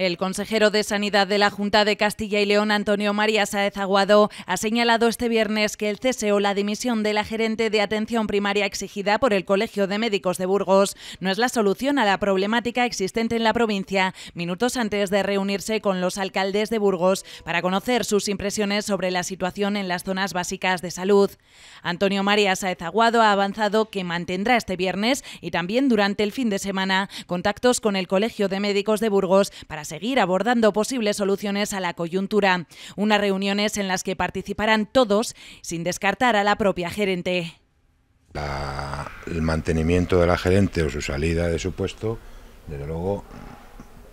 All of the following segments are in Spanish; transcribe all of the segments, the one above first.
El consejero de Sanidad de la Junta de Castilla y León, Antonio María Saez Aguado, ha señalado este viernes que el cese o la dimisión de la gerente de atención primaria exigida por el Colegio de Médicos de Burgos no es la solución a la problemática existente en la provincia, minutos antes de reunirse con los alcaldes de Burgos para conocer sus impresiones sobre la situación en las zonas básicas de salud. Antonio María Saez Aguado ha avanzado que mantendrá este viernes y también durante el fin de semana contactos con el Colegio de Médicos de Burgos para seguir abordando posibles soluciones a la coyuntura. Unas reuniones en las que participarán todos, sin descartar a la propia gerente. el mantenimiento de la gerente o su salida de su puesto, desde luego,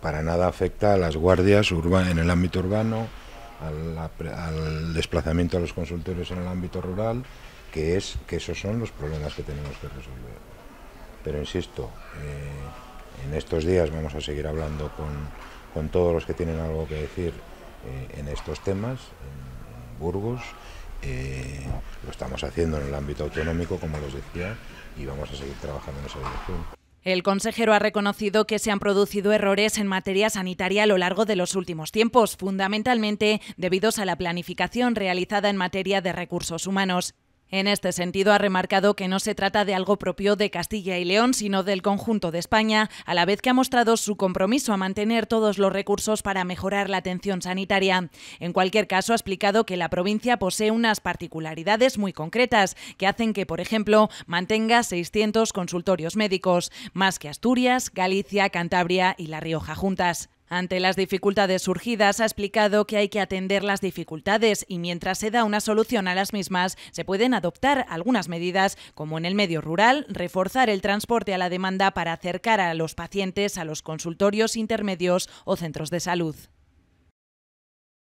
para nada afecta a las guardias en el ámbito urbano, al, desplazamiento a los consultorios en el ámbito rural, que es que esos son los problemas que tenemos que resolver. Pero insisto, eh, en estos días vamos a seguir hablando con, con todos los que tienen algo que decir eh, en estos temas, en Burgos. Eh, lo estamos haciendo en el ámbito autonómico, como les decía, y vamos a seguir trabajando en esa dirección. El consejero ha reconocido que se han producido errores en materia sanitaria a lo largo de los últimos tiempos, fundamentalmente debido a la planificación realizada en materia de recursos humanos. En este sentido, ha remarcado que no se trata de algo propio de Castilla y León, sino del conjunto de España, a la vez que ha mostrado su compromiso a mantener todos los recursos para mejorar la atención sanitaria. En cualquier caso, ha explicado que la provincia posee unas particularidades muy concretas, que hacen que, por ejemplo, mantenga 600 consultorios médicos, más que Asturias, Galicia, Cantabria y La Rioja juntas. Ante las dificultades surgidas, ha explicado que hay que atender las dificultades y mientras se da una solución a las mismas, se pueden adoptar algunas medidas, como en el medio rural, reforzar el transporte a la demanda para acercar a los pacientes a los consultorios intermedios o centros de salud.